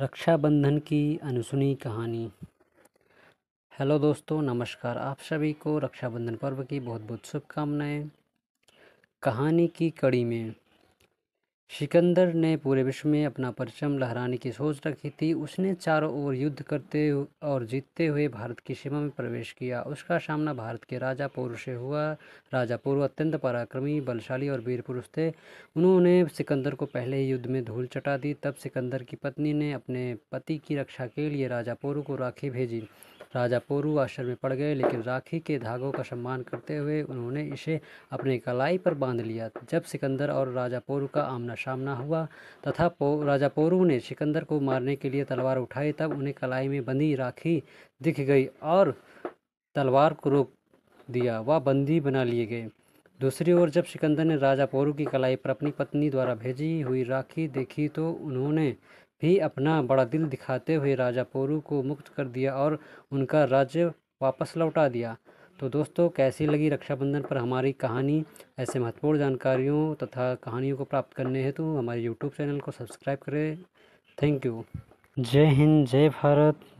रक्षाबंधन की अनसुनी कहानी हेलो दोस्तों नमस्कार आप सभी को रक्षाबंधन पर्व की बहुत बहुत शुभकामनाएं कहानी की कड़ी में सिकंदर ने पूरे विश्व में अपना परचम लहराने की सोच रखी थी उसने चारों ओर युद्ध करते और जीतते हुए भारत की सीमा में प्रवेश किया उसका सामना भारत के राजा पूर्व से हुआ राजा पूर्व अत्यंत पराक्रमी बलशाली और वीर पुरुष थे उन्होंने सिकंदर को पहले ही युद्ध में धूल चटा दी तब सिकंदर की पत्नी ने अपने पति की रक्षा के लिए राजा पोरु को राखी भेजी राजा पोरु आश्रम में पड़ गए लेकिन राखी के धागों का सम्मान करते हुए उन्होंने इसे अपने कलाई पर बांध लिया जब सिकंदर और राजा पोरु का आमना का सामना हुआ तथा पो, राजा पोरू ने सिकंदर को मारने के लिए तलवार उठाई तब उन्हें कलाई में बंधी राखी दिख गई और तलवार को रोक दिया वह बंदी बना लिए गए दूसरी ओर जब सिकंदर ने राजा पोरू की कलाई पर अपनी पत्नी द्वारा भेजी हुई राखी देखी तो उन्होंने भी अपना बड़ा दिल दिखाते हुए राजा पोरू को मुक्त कर दिया और उनका राज्य वापस लौटा दिया तो दोस्तों कैसी लगी रक्षाबंधन पर हमारी कहानी ऐसे महत्वपूर्ण जानकारियों तथा कहानियों को प्राप्त करने हेतु हमारे यूट्यूब चैनल को सब्सक्राइब करें थैंक यू जय हिंद जय भारत